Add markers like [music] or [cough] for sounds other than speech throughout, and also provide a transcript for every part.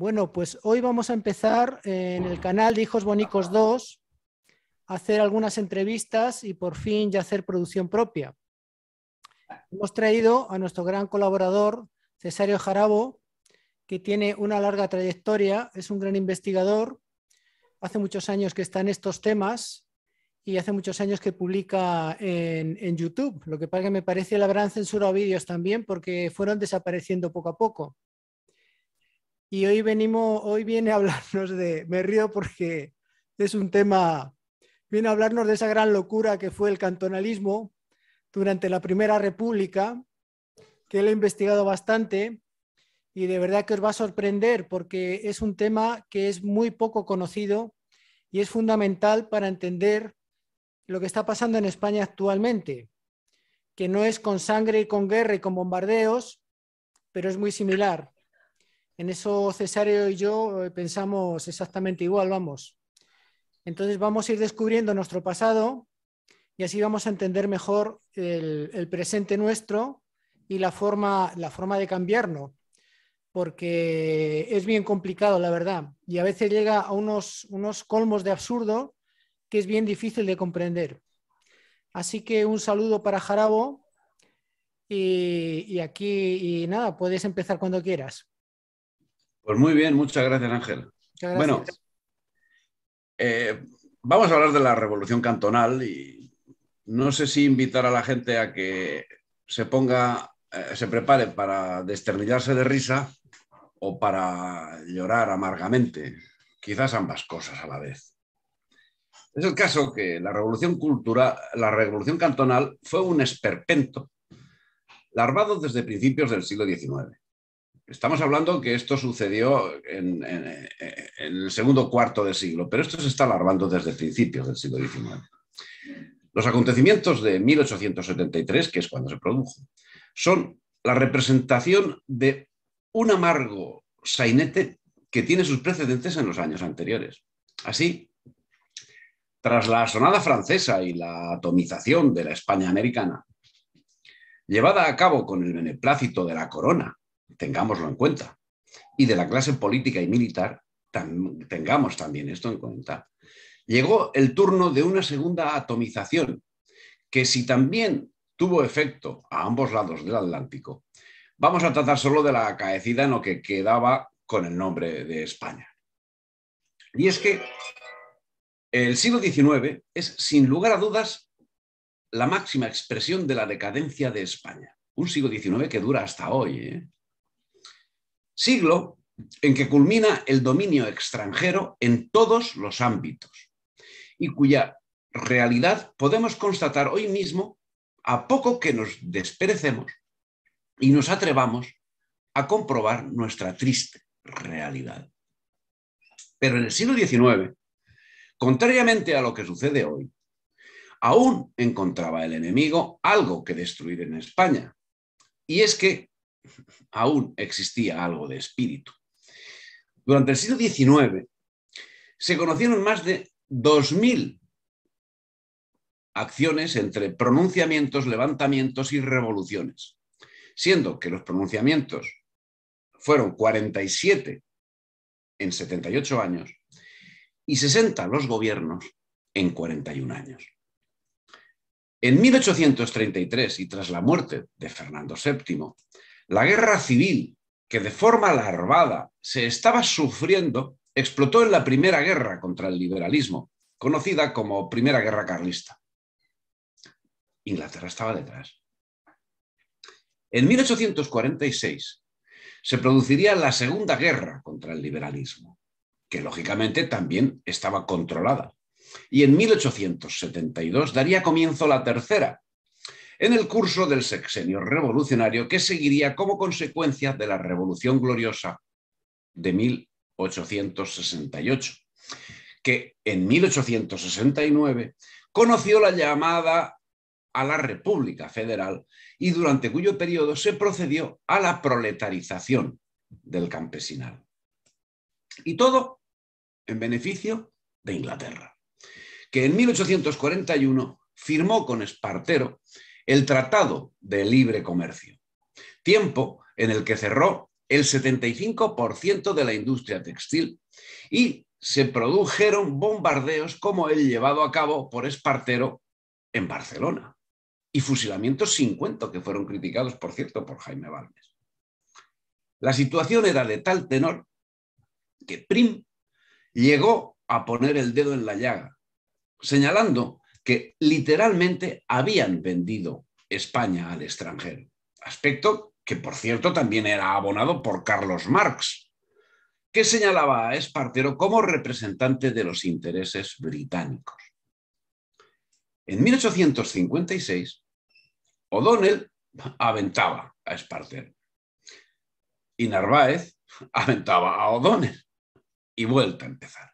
Bueno, pues hoy vamos a empezar eh, en el canal de Hijos Bonicos 2 a hacer algunas entrevistas y por fin ya hacer producción propia. Hemos traído a nuestro gran colaborador, Cesario Jarabo, que tiene una larga trayectoria, es un gran investigador, hace muchos años que está en estos temas y hace muchos años que publica en, YouTube. Lo que pasa que me parece gran censura a vídeos también porque fueron desapareciendo poco a poco. Y hoy viene a hablarnos de, me río porque es un tema, viene a hablarnos de esa gran locura que fue el cantonalismo durante la Primera República, que lo he investigado bastante y de verdad que os va a sorprender porque es un tema que es muy poco conocido y es fundamental para entender lo que está pasando en España actualmente, que no es con sangre y con guerra y con bombardeos, pero es muy similar. En eso Cesario y yo eh, pensamos exactamente igual, vamos. Entonces vamos a ir descubriendo nuestro pasado y así vamos a entender mejor el, presente nuestro y la forma, la forma de cambiarlo, porque es bien complicado, la verdad, y a veces llega a unos, unos colmos de absurdo que es bien difícil de comprender. Así que un saludo para Jarabo y, y aquí, y nada, puedes empezar cuando quieras. Pues muy bien, muchas gracias Ángel. Bueno, eh, vamos a hablar de la revolución cantonal y no sé si invitar a la gente a que se ponga, eh, se prepare para desternillarse de risa o para llorar amargamente, quizás ambas cosas a la vez. Es el caso que la revolución cultural, la revolución cantonal fue un esperpento larvado desde principios del siglo XIX Estamos hablando que esto sucedió en, el segundo cuarto de siglo, pero esto se está alargando desde principios del siglo XIX. Los acontecimientos de 1873, que es cuando se produjo, son la representación de un amargo sainete que tiene sus precedentes en los años anteriores. Así, tras la sonada francesa y la atomización de la España americana, llevada a cabo con el beneplácito de la corona tengámoslo en cuenta. Y de la clase política y militar, tengamos también esto en cuenta. Llegó el turno de una segunda atomización, que si también tuvo efecto a ambos lados del Atlántico, vamos a tratar solo de la acaecida en lo que quedaba con el nombre de España. Y es que el siglo XIX es, sin lugar a dudas, la máxima expresión de la decadencia de España. Un siglo XIX que dura hasta hoy. ¿eh? siglo en que culmina el dominio extranjero en todos los ámbitos y cuya realidad podemos constatar hoy mismo a poco que nos desperecemos y nos atrevamos a comprobar nuestra triste realidad. Pero en el siglo XIX, contrariamente a lo que sucede hoy, aún encontraba el enemigo algo que destruir en España. Y es que aún existía algo de espíritu. Durante el siglo XIX se conocieron más de 2.000 acciones entre pronunciamientos, levantamientos y revoluciones, siendo que los pronunciamientos fueron 47 en 78 años y 60 los gobiernos en 41 años. En 1833, y tras la muerte de Fernando VII, la guerra civil, que de forma larvada se estaba sufriendo, explotó en la Primera Guerra contra el liberalismo, conocida como Primera Guerra Carlista. Inglaterra estaba detrás. En 1846 se produciría la Segunda Guerra contra el liberalismo, que lógicamente también estaba controlada. Y en 1872 daría comienzo la Tercera, en el curso del sexenio revolucionario que seguiría como consecuencia de la Revolución Gloriosa de 1868, que en 1869 conoció la llamada a la República Federal y durante cuyo periodo se procedió a la proletarización del campesinal. Y todo en beneficio de Inglaterra, que en 1841 firmó con Espartero el Tratado de Libre Comercio, tiempo en el que cerró el 75% de la industria textil y se produjeron bombardeos como el llevado a cabo por Espartero en Barcelona y fusilamientos sin cuento que fueron criticados, por cierto, por Jaime Balmes. La situación era de tal tenor que Prim llegó a poner el dedo en la llaga, señalando que literalmente habían vendido España al extranjero. Aspecto que, por cierto, también era abonado por Carlos Marx, que señalaba a Espartero como representante de los intereses británicos. En 1856, O'Donnell aventaba a Espartero y Narváez aventaba a O'Donnell y vuelta a empezar.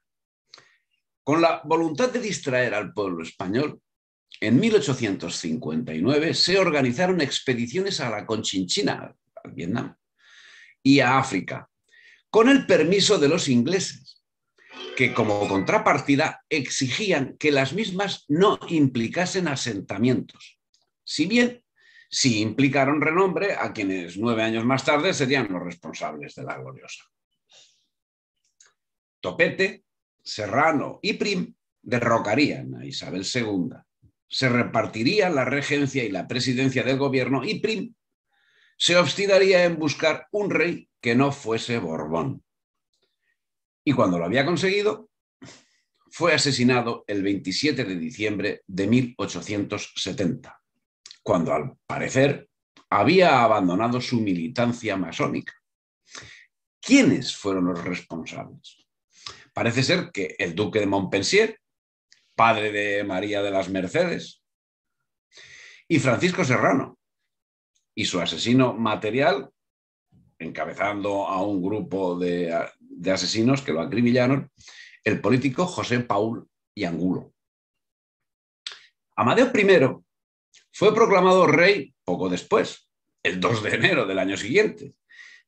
Con la voluntad de distraer al pueblo español, en 1859 se organizaron expediciones a la Conchinchina, al Vietnam, y a África, con el permiso de los ingleses, que como contrapartida exigían que las mismas no implicasen asentamientos, si bien si implicaron renombre a quienes nueve años más tarde serían los responsables de la gloriosa. Topete Serrano y Prim derrocarían a Isabel II. Se repartiría la regencia y la presidencia del gobierno y Prim se obstinaría en buscar un rey que no fuese Borbón. Y cuando lo había conseguido, fue asesinado el 27 de diciembre de 1870, cuando al parecer había abandonado su militancia masónica. ¿Quiénes fueron los responsables? Parece ser que el duque de Montpensier, padre de María de las Mercedes, y Francisco Serrano, y su asesino material, encabezando a un grupo de, asesinos que lo acribillaron, el político José Paul y Angulo. Amadeo I fue proclamado rey poco después, el 2 de enero del año siguiente,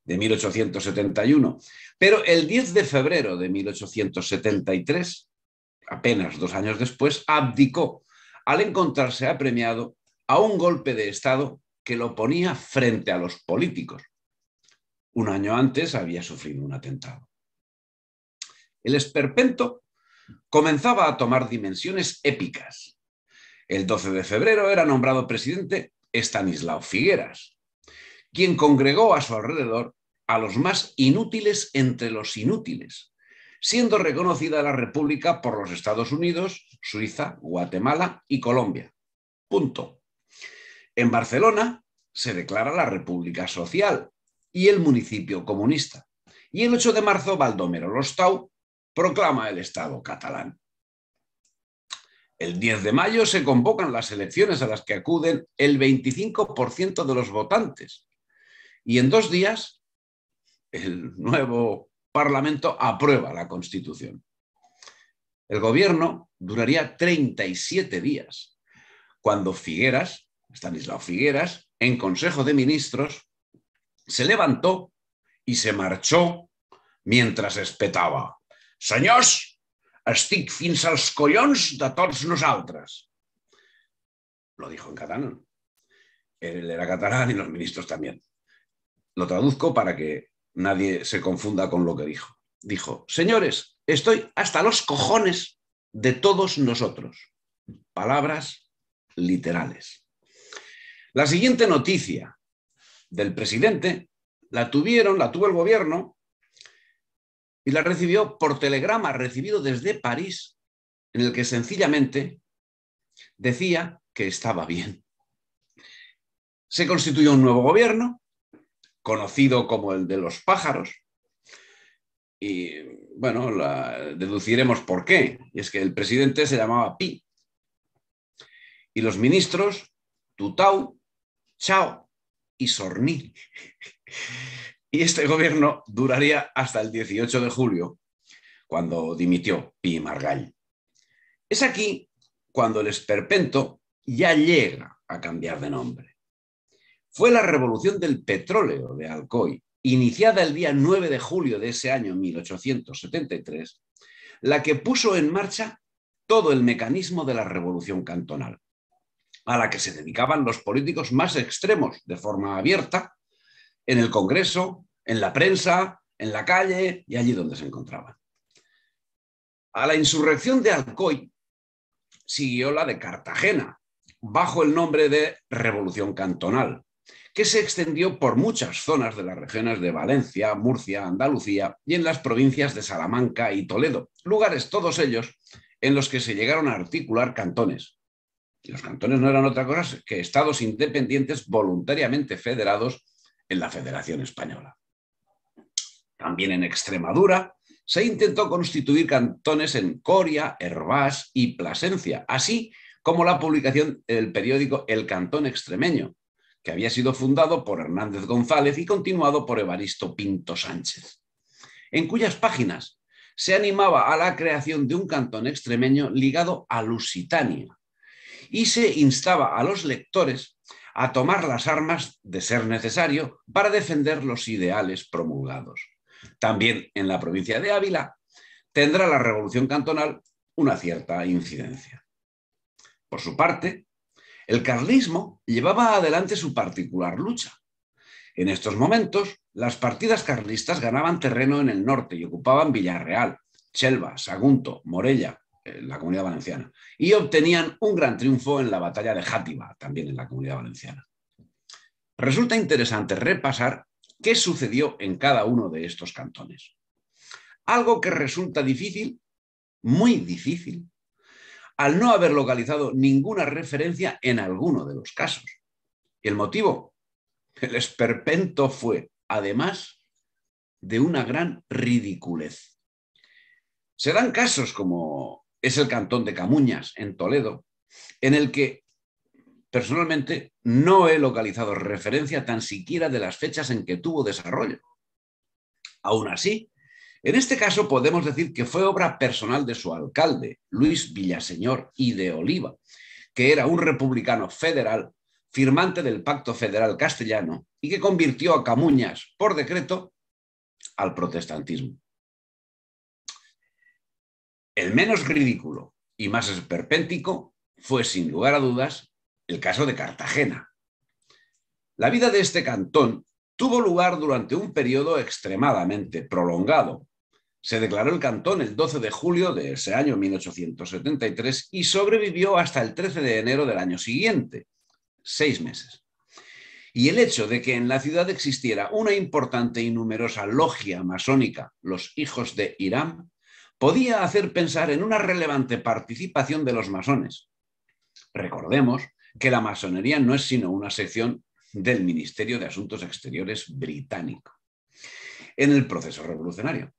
de 1871. Pero el 10 de febrero de 1873, apenas dos años después, abdicó al encontrarse apremiado a un golpe de Estado que lo ponía frente a los políticos. Un año antes había sufrido un atentado. El esperpento comenzaba a tomar dimensiones épicas. El 12 de febrero era nombrado presidente Estanislao Figueras, quien congregó a su alrededor a los más inútiles entre los inútiles, siendo reconocida la República por los Estados Unidos, Suiza, Guatemala y Colombia. Punto. En Barcelona se declara la República Social y el municipio comunista. Y el 8 de marzo, Baldomero Lostau proclama el Estado catalán. El 10 de mayo se convocan las elecciones a las que acuden el 25% de los votantes. Y en dos días, el nuevo Parlamento aprueba la Constitución. El gobierno duraría 37 días, cuando Figueras, Estanislao Figueras, en Consejo de Ministros, se levantó y se marchó mientras espetaba. señores estic fins als collons de tots nosaltres. Lo dijo en catalán. Él era catalán y los ministros también. Lo traduzco para que nadie se confunda con lo que dijo. Dijo, señores, estoy hasta los cojones de todos nosotros. Palabras literales. La siguiente noticia del presidente la tuvieron, la tuvo el gobierno y la recibió por telegrama recibido desde París, en el que sencillamente decía que estaba bien. Se constituyó un nuevo gobierno, conocido como el de los pájaros. Y bueno, deduciremos por qué. Y es que el presidente se llamaba Pi y los ministros Tutau, Chao y Sorní. [laughs] Y este gobierno duraría hasta el 18 de julio, cuando dimitió Pi Margall. Es aquí cuando el esperpento ya llega a cambiar de nombre fue la revolución del petróleo de Alcoy, iniciada el día 9 de julio de ese año 1873, la que puso en marcha todo el mecanismo de la revolución cantonal, a la que se dedicaban los políticos más extremos de forma abierta, en el Congreso, en la prensa, en la calle y allí donde se encontraban. A la insurrección de Alcoy siguió la de Cartagena, bajo el nombre de Revolución Cantonal, que se extendió por muchas zonas de las regiones de Valencia, Murcia, Andalucía y en las provincias de Salamanca y Toledo, lugares todos ellos en los que se llegaron a articular cantones. Y los cantones no eran otra cosa que estados independientes voluntariamente federados en la Federación Española. También en Extremadura se intentó constituir cantones en Coria, Hervás y Plasencia, así como la publicación del periódico El Cantón Extremeño, que había sido fundado por Hernández González y continuado por Evaristo Pinto Sánchez, en cuyas páginas se animaba a la creación de un cantón extremeño ligado a Lusitania y se instaba a los lectores a tomar las armas de ser necesario para defender los ideales promulgados. También en la provincia de Ávila tendrá la revolución cantonal una cierta incidencia. Por su parte, el carlismo llevaba adelante su particular lucha. En estos momentos, las partidas carlistas ganaban terreno en el norte y ocupaban Villarreal, Chelva, Sagunto, Morella, eh, la comunidad valenciana, y obtenían un gran triunfo en la batalla de Játiva, también en la comunidad valenciana. Resulta interesante repasar qué sucedió en cada uno de estos cantones. Algo que resulta difícil, muy difícil, al no haber localizado ninguna referencia en alguno de los casos. ¿Y el motivo? El esperpento fue, además, de una gran ridiculez. Se dan casos como es el cantón de Camuñas, en Toledo, en el que personalmente no he localizado referencia tan siquiera de las fechas en que tuvo desarrollo. Aún así, en este caso podemos decir que fue obra personal de su alcalde, Luis Villaseñor y de Oliva, que era un republicano federal, firmante del Pacto Federal Castellano y que convirtió a Camuñas, por decreto, al protestantismo. El menos ridículo y más esperpéntico fue, sin lugar a dudas, el caso de Cartagena. La vida de este cantón tuvo lugar durante un periodo extremadamente prolongado, se declaró el cantón el 12 de julio de ese año 1873 y sobrevivió hasta el 13 de enero del año siguiente, seis meses. Y el hecho de que en la ciudad existiera una importante y numerosa logia masónica, los Hijos de Irán, podía hacer pensar en una relevante participación de los masones. Recordemos que la masonería no es sino una sección del Ministerio de Asuntos Exteriores británico en el proceso revolucionario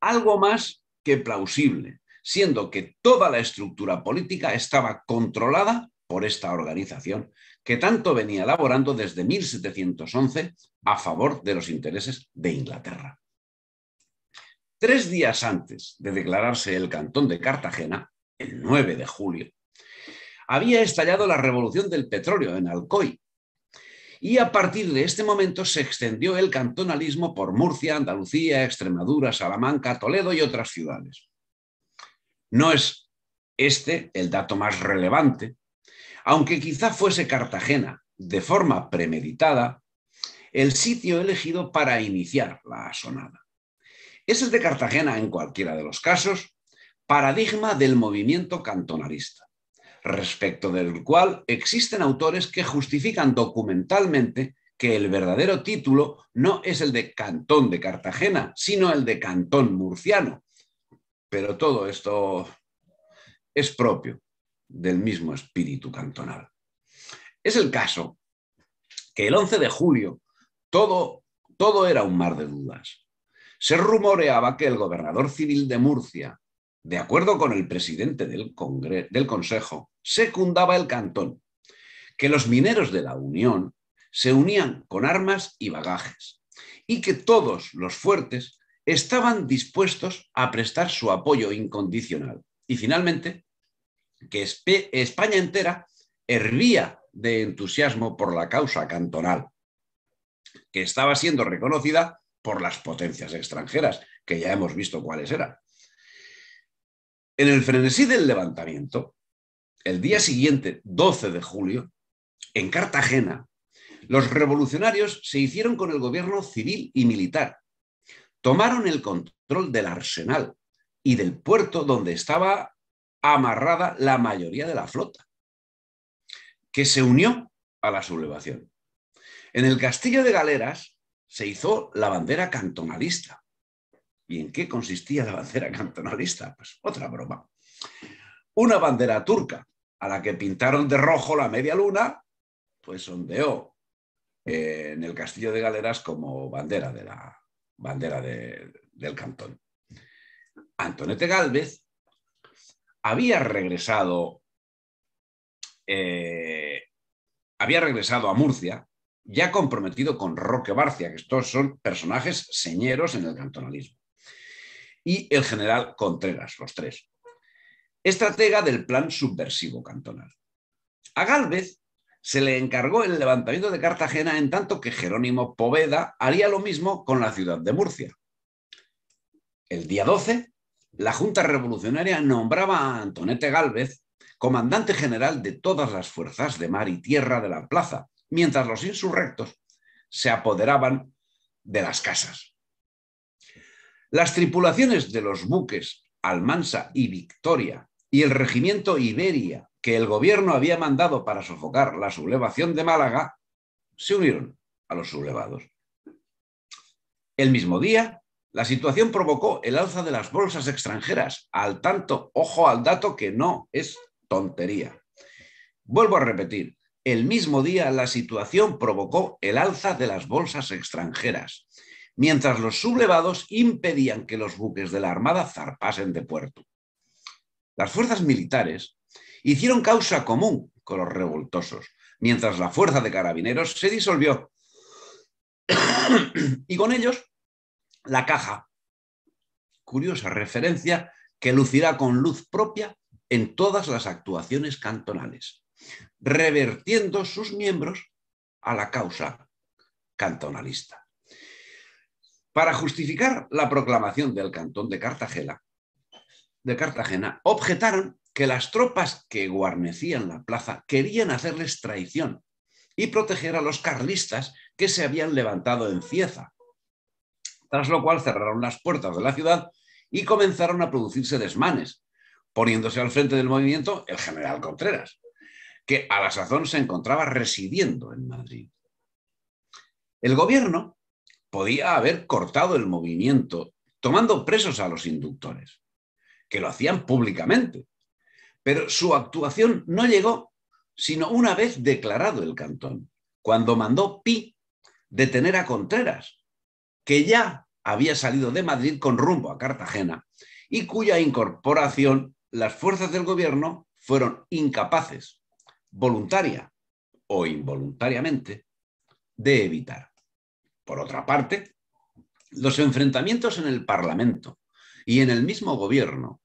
algo más que plausible, siendo que toda la estructura política estaba controlada por esta organización, que tanto venía laborando desde 1711 a favor de los intereses de Inglaterra. Tres días antes de declararse el Cantón de Cartagena, el 9 de julio, había estallado la revolución del petróleo en Alcoy, y a partir de este momento se extendió el cantonalismo por Murcia, Andalucía, Extremadura, Salamanca, Toledo y otras ciudades. No es este el dato más relevante, aunque quizá fuese Cartagena, de forma premeditada, el sitio elegido para iniciar la asonada. Es de Cartagena, en cualquiera de los casos, paradigma del movimiento cantonalista respecto del cual existen autores que justifican documentalmente que el verdadero título no es el de Cantón de Cartagena, sino el de Cantón Murciano. Pero todo esto es propio del mismo espíritu cantonal. Es el caso que el 11 de julio todo, todo era un mar de dudas. Se rumoreaba que el gobernador civil de Murcia, de acuerdo con el presidente del, del Consejo, secundaba el cantón, que los mineros de la Unión se unían con armas y bagajes, y que todos los fuertes estaban dispuestos a prestar su apoyo incondicional. Y finalmente, que España entera hervía de entusiasmo por la causa cantonal, que estaba siendo reconocida por las potencias extranjeras, que ya hemos visto cuáles eran. En el frenesí del levantamiento, el día siguiente, 12 de julio, en Cartagena, los revolucionarios se hicieron con el gobierno civil y militar. Tomaron el control del arsenal y del puerto donde estaba amarrada la mayoría de la flota, que se unió a la sublevación. En el castillo de Galeras se hizo la bandera cantonalista. ¿Y en qué consistía la bandera cantonalista? Pues otra broma. Una bandera turca a la que pintaron de rojo la media luna, pues ondeó eh, en el castillo de Galeras como bandera, de la, bandera del cantón. Antonete Gálvez había regresado, eh, había regresado a Murcia ya comprometido con Roque Barcia, que estos son personajes señeros en el cantonalismo, y el general Contreras, los tres estratega del plan subversivo cantonal. A Galvez se le encargó el levantamiento de Cartagena en tanto que Jerónimo Poveda haría lo mismo con la ciudad de Murcia. El día 12, la Junta Revolucionaria nombraba a Antonete Galvez comandante general de todas las fuerzas de mar y tierra de la plaza, mientras los insurrectos se apoderaban de las casas. Las tripulaciones de los buques Almansa y Victoria y el regimiento Iberia, que el gobierno había mandado para sofocar la sublevación de Málaga, se unieron a los sublevados. El mismo día, la situación provocó el alza de las bolsas extranjeras, al tanto, ojo al dato que no es tontería. Vuelvo a repetir, el mismo día la situación provocó el alza de las bolsas extranjeras, mientras los sublevados impedían que los buques de la Armada zarpasen de puerto. Las fuerzas militares hicieron causa común con los revoltosos, mientras la fuerza de carabineros se disolvió y con ellos la caja. Curiosa referencia que lucirá con luz propia en todas las actuaciones cantonales, revertiendo sus miembros a la causa cantonalista. Para justificar la proclamación del Cantón de Cartagena, de Cartagena objetaron que las tropas que guarnecían la plaza querían hacerles traición y proteger a los carlistas que se habían levantado en Cieza, tras lo cual cerraron las puertas de la ciudad y comenzaron a producirse desmanes, poniéndose al frente del movimiento el general Contreras, que a la sazón se encontraba residiendo en Madrid. El gobierno podía haber cortado el movimiento tomando presos a los inductores que lo hacían públicamente. Pero su actuación no llegó sino una vez declarado el cantón, cuando mandó Pi detener a Contreras, que ya había salido de Madrid con rumbo a Cartagena y cuya incorporación las fuerzas del gobierno fueron incapaces, voluntaria o involuntariamente, de evitar. Por otra parte, los enfrentamientos en el Parlamento y en el mismo gobierno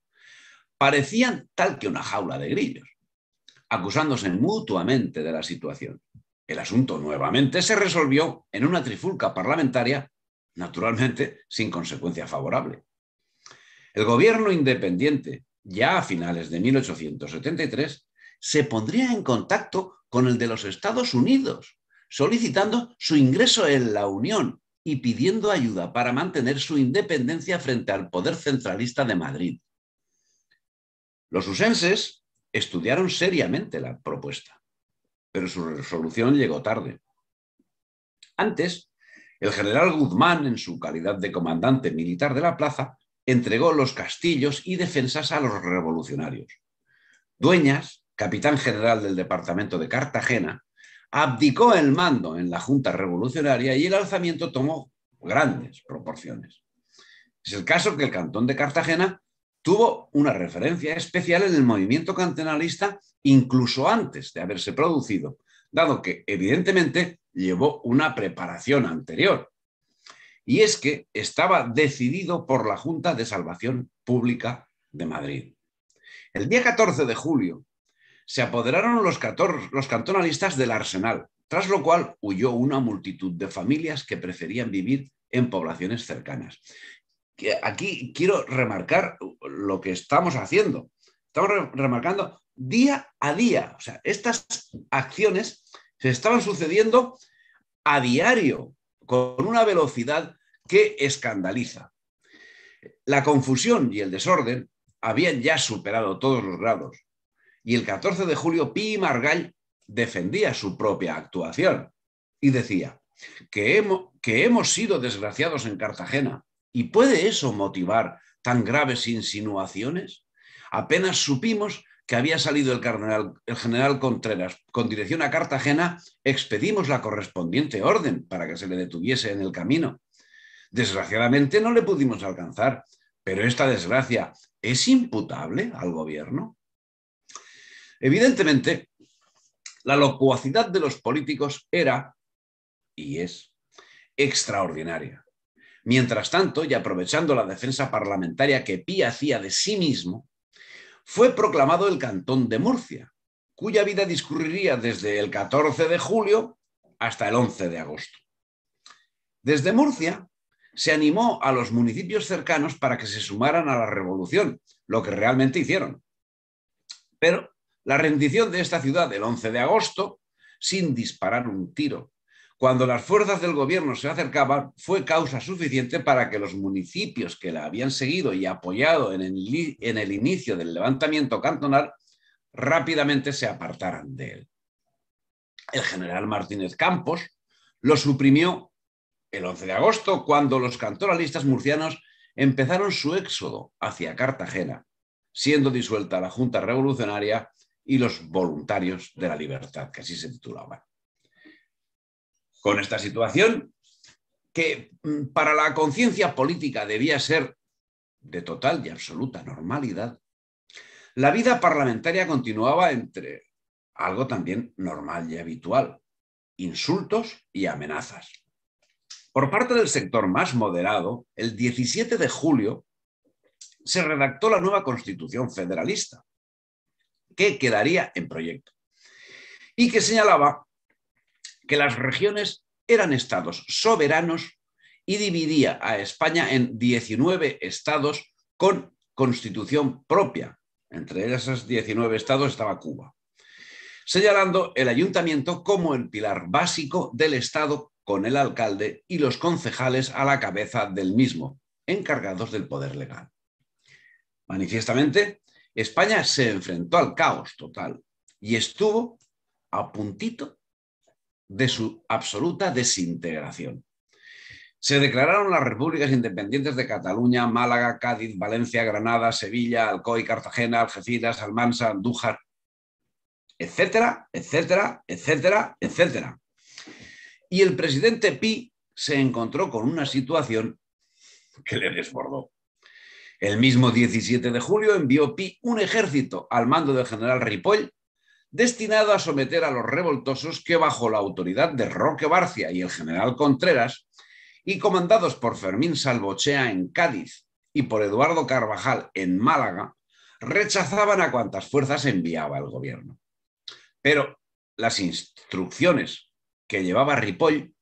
parecían tal que una jaula de grillos, acusándose mutuamente de la situación. El asunto nuevamente se resolvió en una trifulca parlamentaria, naturalmente sin consecuencia favorable. El gobierno independiente, ya a finales de 1873, se pondría en contacto con el de los Estados Unidos, solicitando su ingreso en la Unión y pidiendo ayuda para mantener su independencia frente al poder centralista de Madrid. Los usenses estudiaron seriamente la propuesta, pero su resolución llegó tarde. Antes, el general Guzmán, en su calidad de comandante militar de la plaza, entregó los castillos y defensas a los revolucionarios. Dueñas, capitán general del departamento de Cartagena, abdicó el mando en la Junta Revolucionaria y el alzamiento tomó grandes proporciones. Es el caso que el cantón de Cartagena tuvo una referencia especial en el movimiento cantonalista incluso antes de haberse producido, dado que evidentemente llevó una preparación anterior. Y es que estaba decidido por la Junta de Salvación Pública de Madrid. El día 14 de julio se apoderaron los cantonalistas del Arsenal, tras lo cual huyó una multitud de familias que preferían vivir en poblaciones cercanas aquí quiero remarcar lo que estamos haciendo. Estamos remarcando día a día. O sea, estas acciones se estaban sucediendo a diario, con una velocidad que escandaliza. La confusión y el desorden habían ya superado todos los grados. Y el 14 de julio, Pi Margall defendía su propia actuación y decía que que hemos sido desgraciados en Cartagena, ¿Y puede eso motivar tan graves insinuaciones? Apenas supimos que había salido el, el general Contreras con dirección a Cartagena, expedimos la correspondiente orden para que se le detuviese en el camino. Desgraciadamente no le pudimos alcanzar, pero esta desgracia es imputable al gobierno. Evidentemente, la locuacidad de los políticos era, y es, extraordinaria. Mientras tanto, y aprovechando la defensa parlamentaria que Pi hacía de sí mismo, fue proclamado el Cantón de Murcia, cuya vida discurriría desde el 14 de julio hasta el 11 de agosto. Desde Murcia se animó a los municipios cercanos para que se sumaran a la revolución, lo que realmente hicieron. Pero la rendición de esta ciudad el 11 de agosto, sin disparar un tiro cuando las fuerzas del gobierno se acercaban, fue causa suficiente para que los municipios que la habían seguido y apoyado en el, inicio del levantamiento cantonal rápidamente se apartaran de él. El general Martínez Campos lo suprimió el 11 de agosto, cuando los cantonalistas murcianos empezaron su éxodo hacia Cartagena, siendo disuelta la Junta Revolucionaria y los Voluntarios de la Libertad, que así se titulaban con esta situación que mm, para la conciencia política debía ser de total y absoluta normalidad, la vida parlamentaria continuaba entre algo también normal y habitual, insultos y amenazas. Por parte del sector más moderado, el 17 de julio se redactó la nueva Constitución Federalista, que quedaría en proyecto y que señalaba que las regiones eran estados soberanos y dividía a España en 19 estados con constitución propia. Entre esos 19 estados estaba Cuba, señalando el ayuntamiento como el pilar básico del Estado con el alcalde y los concejales a la cabeza del mismo, encargados del poder legal. Manifiestamente, España se enfrentó al caos total y estuvo a puntito de su absoluta desintegración. Se declararon las repúblicas independientes de Cataluña, Málaga, Cádiz, Valencia, Granada, Sevilla, Alcoy, Cartagena, Algeciras, Almansa, Andújar, etcétera, etcétera, etcétera, etcétera. Y el presidente Pi se encontró con una situación que le desbordó. El mismo 17 de julio envió Pi un ejército al mando del general Ripoll destinado a someter a los revoltosos que bajo la autoridad de Roque Barcia y el general Contreras, y comandados por Fermín Salvochea en Cádiz y por Eduardo Carvajal en Málaga, rechazaban a cuantas fuerzas enviaba el gobierno. Pero las instrucciones que llevaba Ripoll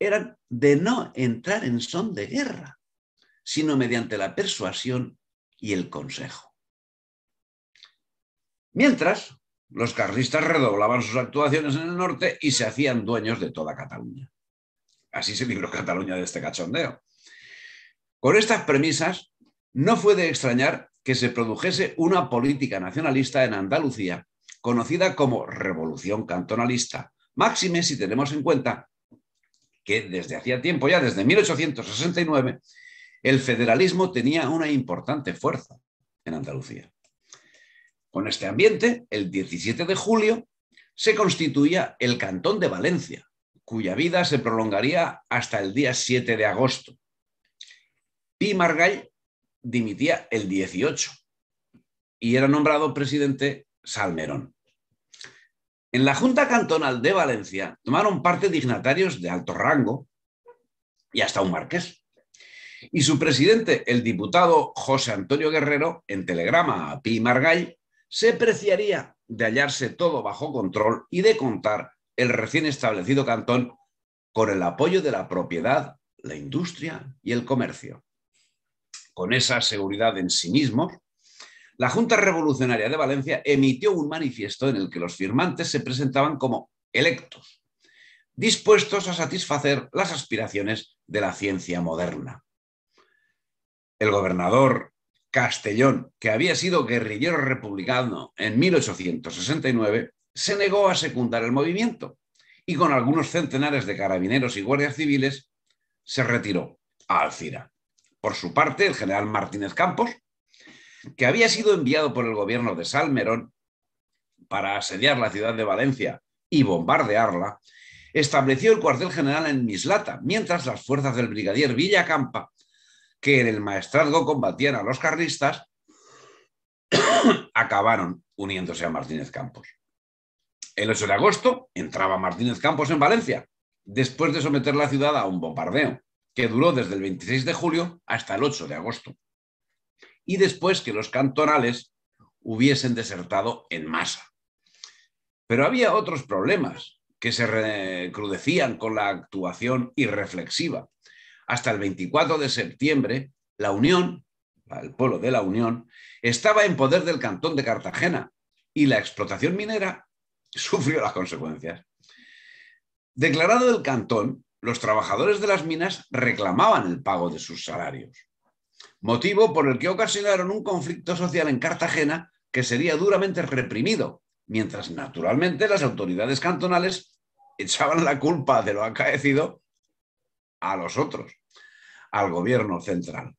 eran de no entrar en son de guerra, sino mediante la persuasión y el consejo. Mientras, los carlistas redoblaban sus actuaciones en el norte y se hacían dueños de toda Cataluña. Así se libró Cataluña de este cachondeo. Con estas premisas, no fue de extrañar que se produjese una política nacionalista en Andalucía, conocida como Revolución Cantonalista, máxime si tenemos en cuenta que desde hacía tiempo, ya desde 1869, el federalismo tenía una importante fuerza en Andalucía. Con este ambiente, el 17 de julio se constituía el Cantón de Valencia, cuya vida se prolongaría hasta el día 7 de agosto. Pi Margall dimitía el 18 y era nombrado presidente Salmerón. En la Junta Cantonal de Valencia tomaron parte dignatarios de alto rango y hasta un marqués. Y su presidente, el diputado José Antonio Guerrero, en telegrama a Pi Margall, se preciaría de hallarse todo bajo control y de contar el recién establecido cantón con el apoyo de la propiedad, la industria y el comercio. Con esa seguridad en sí mismo, la Junta Revolucionaria de Valencia emitió un manifiesto en el que los firmantes se presentaban como electos, dispuestos a satisfacer las aspiraciones de la ciencia moderna. El gobernador Castellón, que había sido guerrillero republicano en 1869, se negó a secundar el movimiento y con algunos centenares de carabineros y guardias civiles se retiró a Alcira. Por su parte, el general Martínez Campos, que había sido enviado por el gobierno de Salmerón para asediar la ciudad de Valencia y bombardearla, estableció el cuartel general en Mislata, mientras las fuerzas del brigadier Villacampa que en el maestrazgo combatían a los carlistas, [coughs] acabaron uniéndose a Martínez Campos. El 8 de agosto entraba Martínez Campos en Valencia, después de someter la ciudad a un bombardeo, que duró desde el 26 de julio hasta el 8 de agosto, y después que los cantonales hubiesen desertado en masa. Pero había otros problemas que se recrudecían con la actuación irreflexiva hasta el 24 de septiembre, la Unión, el pueblo de la Unión, estaba en poder del cantón de Cartagena y la explotación minera [laughs] sufrió las consecuencias. Declarado el cantón, los trabajadores de las minas reclamaban el pago de sus salarios, motivo por el que ocasionaron un conflicto social en Cartagena que sería duramente reprimido, mientras naturalmente las autoridades cantonales echaban la culpa de lo acaecido a los otros, al gobierno central.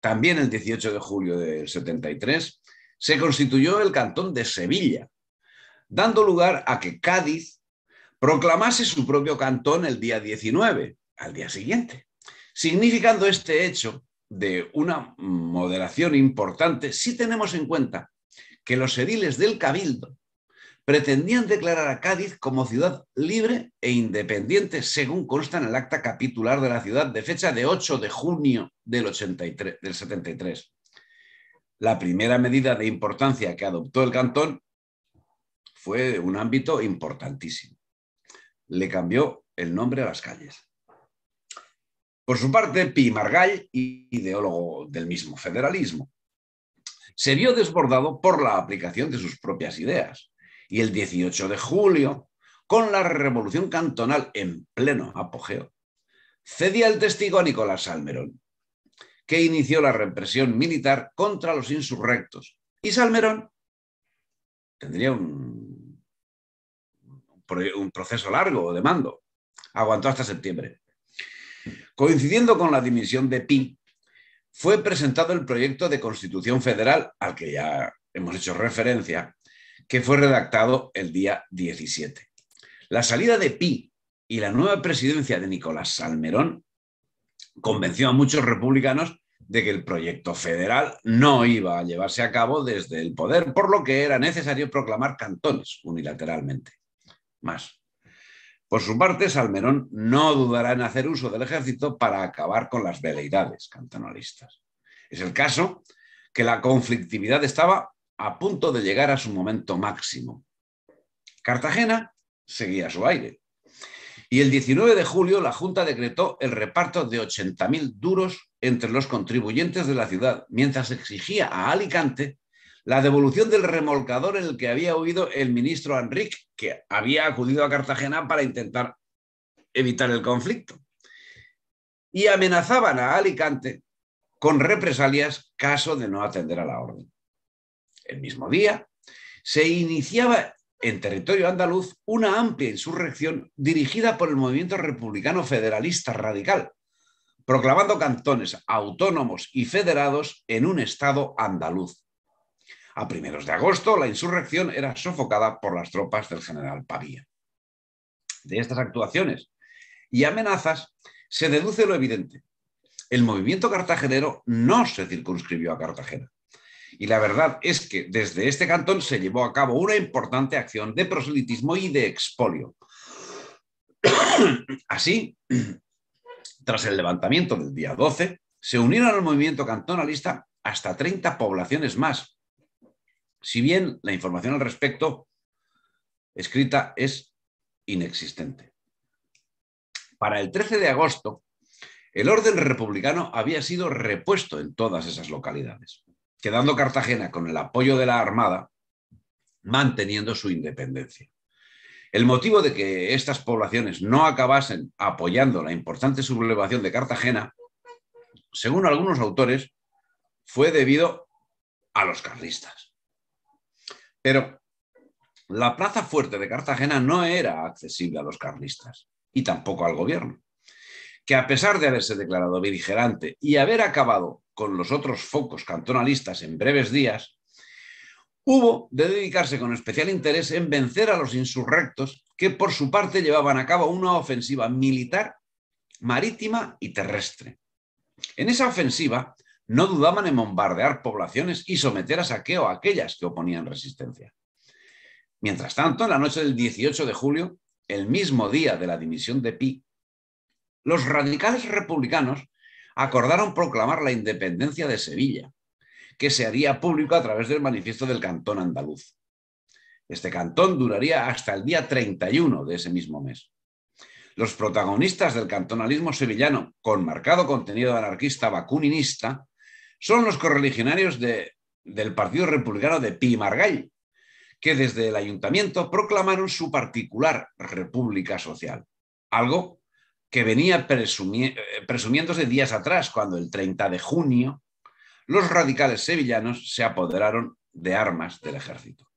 También el 18 de julio del 73 se constituyó el Cantón de Sevilla, dando lugar a que Cádiz proclamase su propio cantón el día 19, al día siguiente, significando este hecho de una moderación importante si tenemos en cuenta que los ediles del Cabildo pretendían declarar a Cádiz como ciudad libre e independiente, según consta en el acta capitular de la ciudad de fecha de 8 de junio del, del 73. La primera medida de importancia que adoptó el cantón fue un ámbito importantísimo. Le cambió el nombre a las calles. Por su parte, Pi Margall, ideólogo del mismo federalismo, se vio desbordado por la aplicación de sus propias ideas y el 18 de julio, con la revolución cantonal en pleno apogeo, cedía el testigo a Nicolás Salmerón, que inició la represión militar contra los insurrectos. Y Salmerón tendría un, un proceso largo de mando. Aguantó hasta septiembre. Coincidiendo con la dimisión de Pi, fue presentado el proyecto de constitución federal al que ya hemos hecho referencia, que fue redactado el día 17. La salida de Pi y la nueva presidencia de Nicolás Salmerón convenció a muchos republicanos de que el proyecto federal no iba a llevarse a cabo desde el poder, por lo que era necesario proclamar cantones unilateralmente. Más. Por su parte, Salmerón no dudará en hacer uso del ejército para acabar con las veleidades cantonalistas. Es el caso que la conflictividad estaba a punto de llegar a su momento máximo. Cartagena seguía su aire. Y el 19 de julio la Junta decretó el reparto de 80.000 duros entre los contribuyentes de la ciudad, mientras exigía a Alicante la devolución del remolcador en el que había huido el ministro Enrique, que había acudido a Cartagena para intentar evitar el conflicto. Y amenazaban a Alicante con represalias caso de no atender a la orden el mismo día, se iniciaba en territorio andaluz una amplia insurrección dirigida por el movimiento republicano federalista radical, proclamando cantones autónomos y federados en un estado andaluz. A primeros de agosto, la insurrección era sofocada por las tropas del general Pavía. De estas actuaciones y amenazas se deduce lo evidente. El movimiento cartagenero no se circunscribió a Cartagena. Y la verdad es que desde este cantón se llevó a cabo una importante acción de proselitismo y de expolio. [coughs] Así, [coughs] tras el levantamiento del día 12, se unieron al movimiento cantonalista hasta 30 poblaciones más. Si bien la información al respecto escrita es inexistente. Para el 13 de agosto, el orden republicano había sido repuesto en todas esas localidades quedando Cartagena con el apoyo de la Armada, manteniendo su independencia. El motivo de que estas poblaciones no acabasen apoyando la importante sublevación de Cartagena, según algunos autores, fue debido a los carlistas. Pero la plaza fuerte de Cartagena no era accesible a los carlistas y tampoco al gobierno, que a pesar de haberse declarado beligerante y haber acabado con los otros focos cantonalistas en breves días, hubo de dedicarse con especial interés en vencer a los insurrectos que por su parte llevaban a cabo una ofensiva militar, marítima y terrestre. En esa ofensiva no dudaban en bombardear poblaciones y someter a saqueo a aquellas que oponían resistencia. Mientras tanto, en la noche del 18 de julio, el mismo día de la dimisión de Pi, los radicales republicanos acordaron proclamar la independencia de Sevilla, que se haría público a través del manifiesto del Cantón Andaluz. Este cantón duraría hasta el día 31 de ese mismo mes. Los protagonistas del cantonalismo sevillano, con marcado contenido anarquista vacuninista, son los correligionarios del Partido Republicano de Pi Margall, que desde el ayuntamiento proclamaron su particular república social, algo que venía eh, presumiéndose días atrás, cuando el 30 de junio los radicales sevillanos se apoderaron de armas del ejército.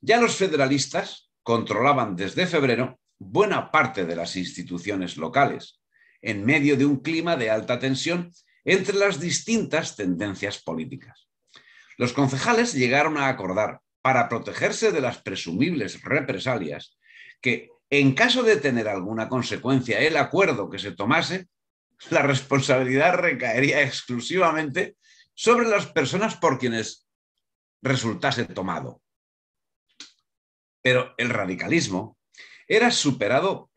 Ya los federalistas controlaban desde febrero buena parte de las instituciones locales, en medio de un clima de alta tensión entre las distintas tendencias políticas. Los concejales llegaron a acordar, para protegerse de las presumibles represalias, que en caso de tener alguna consecuencia el acuerdo que se tomase, la responsabilidad recaería exclusivamente sobre las personas por quienes resultase tomado. Pero el radicalismo era superado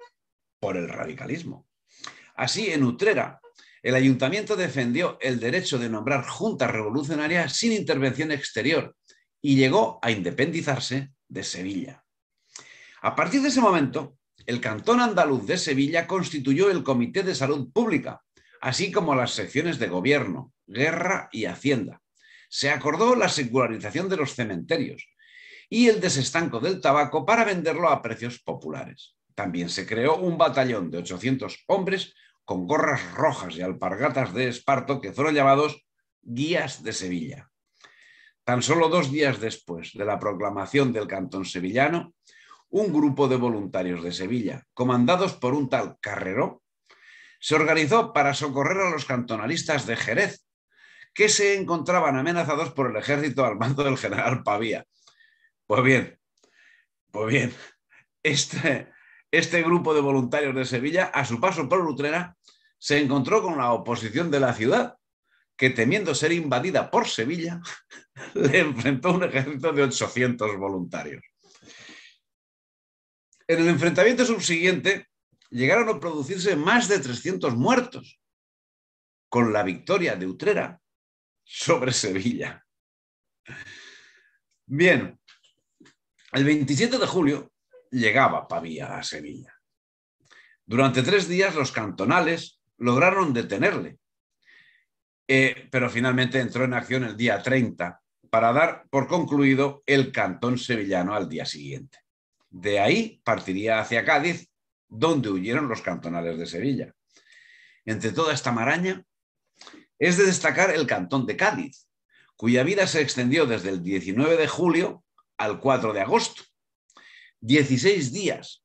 por el radicalismo. Así, en Utrera, el ayuntamiento defendió el derecho de nombrar juntas revolucionarias sin intervención exterior y llegó a independizarse de Sevilla. A partir de ese momento, el Cantón Andaluz de Sevilla constituyó el Comité de Salud Pública, así como las secciones de Gobierno, Guerra y Hacienda. Se acordó la secularización de los cementerios y el desestanco del tabaco para venderlo a precios populares. También se creó un batallón de 800 hombres con gorras rojas y alpargatas de esparto que fueron llamados Guías de Sevilla. Tan solo dos días después de la proclamación del Cantón Sevillano, un grupo de voluntarios de Sevilla, comandados por un tal Carrero, se organizó para socorrer a los cantonalistas de Jerez, que se encontraban amenazados por el ejército al mando del general Pavía. Pues bien, pues bien, este, este grupo de voluntarios de Sevilla, a su paso por Lutrera, se encontró con la oposición de la ciudad, que temiendo ser invadida por Sevilla, [laughs] le enfrentó un ejército de 800 voluntarios. En el enfrentamiento subsiguiente llegaron a producirse más de 300 muertos, con la victoria de Utrera sobre Sevilla. Bien, el 27 de julio llegaba Pavía a Sevilla. Durante tres días los cantonales lograron detenerle, eh, pero finalmente entró en acción el día 30 para dar por concluido el cantón sevillano al día siguiente. De ahí partiría hacia Cádiz, donde huyeron los cantonales de Sevilla. Entre toda esta maraña, es de destacar el cantón de Cádiz, cuya vida se extendió desde el 19 de julio al 4 de agosto. 16 días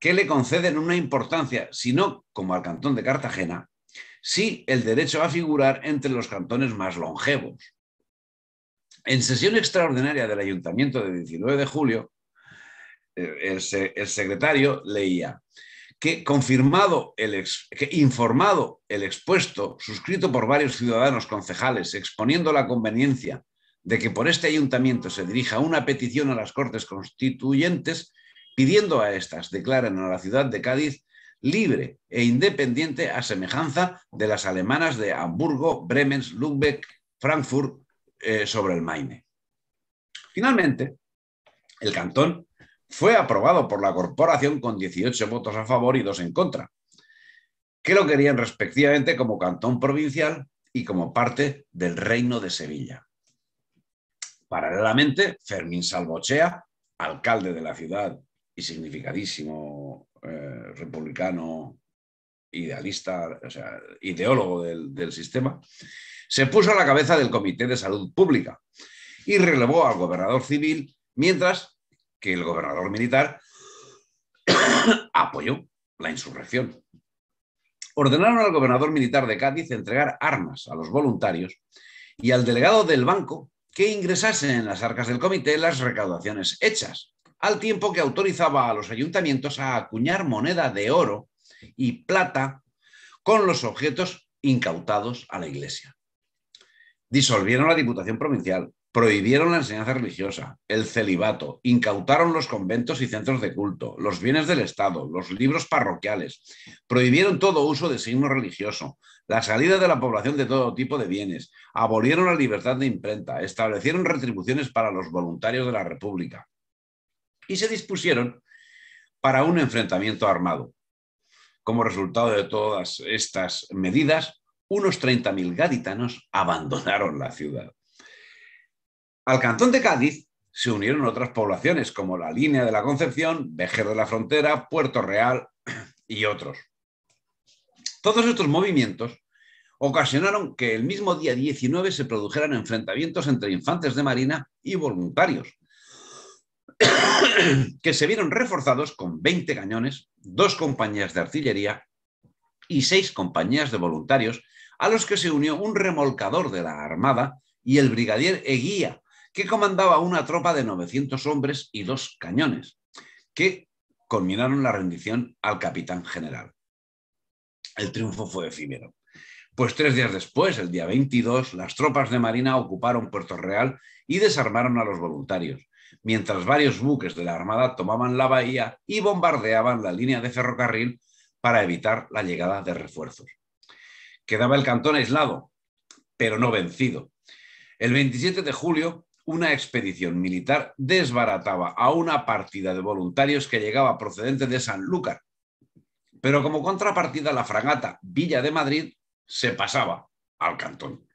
que le conceden una importancia, si no como al cantón de Cartagena, sí el derecho a figurar entre los cantones más longevos. En sesión extraordinaria del Ayuntamiento de 19 de julio, el, secretario leía que confirmado el informado el expuesto, suscrito por varios ciudadanos concejales, exponiendo la conveniencia de que por este ayuntamiento se dirija una petición a las Cortes Constituyentes, pidiendo a estas declaren a la ciudad de Cádiz libre e independiente a semejanza de las alemanas de Hamburgo, Bremen, Lübeck, Frankfurt eh, sobre el Maine. Finalmente, el cantón fue aprobado por la corporación con 18 votos a favor y dos en contra, que lo querían respectivamente como cantón provincial y como parte del Reino de Sevilla. Paralelamente, Fermín Salvochea, alcalde de la ciudad y significadísimo eh, republicano idealista, o sea, ideólogo del, del sistema, se puso a la cabeza del Comité de Salud Pública y relevó al gobernador civil, mientras el gobernador militar [coughs] apoyó la insurrección. Ordenaron al gobernador militar de Cádiz entregar armas a los voluntarios y al delegado del banco que ingresasen en las arcas del comité las recaudaciones hechas, al tiempo que autorizaba a los ayuntamientos a acuñar moneda de oro y plata con los objetos incautados a la Iglesia. Disolvieron la Diputación Provincial, prohibieron la enseñanza religiosa, el celibato, incautaron los conventos y centros de culto, los bienes del Estado, los libros parroquiales, prohibieron todo uso de signo religioso, la salida de la población de todo tipo de bienes, abolieron la libertad de imprenta, establecieron retribuciones para los voluntarios de la República y se dispusieron para un enfrentamiento armado. Como resultado de todas estas medidas, unos 30.000 gaditanos abandonaron la ciudad. Al cantón de Cádiz se unieron otras poblaciones como la Línea de la Concepción, Vejer de la Frontera, Puerto Real [clears throat] y otros. Todos estos movimientos ocasionaron que el mismo día 19 se produjeran enfrentamientos entre infantes de marina y voluntarios, [clears throat] que se vieron reforzados con 20 cañones, dos compañías de artillería y seis compañías de voluntarios, a los que se unió un remolcador de la Armada y el brigadier Eguía, que comandaba una tropa de 900 hombres y dos cañones, que culminaron la rendición al capitán general. El triunfo fue efímero. Pues tres días después, el día 22, las tropas de Marina ocuparon Puerto Real y desarmaron a los voluntarios, mientras varios buques de la Armada tomaban la bahía y bombardeaban la línea de ferrocarril para evitar la llegada de refuerzos. Quedaba el cantón aislado, pero no vencido. El 27 de julio, una expedición militar desbarataba a una partida de voluntarios que llegaba procedente de Sanlúcar. Pero como contrapartida, la fragata Villa de Madrid se pasaba al cantón.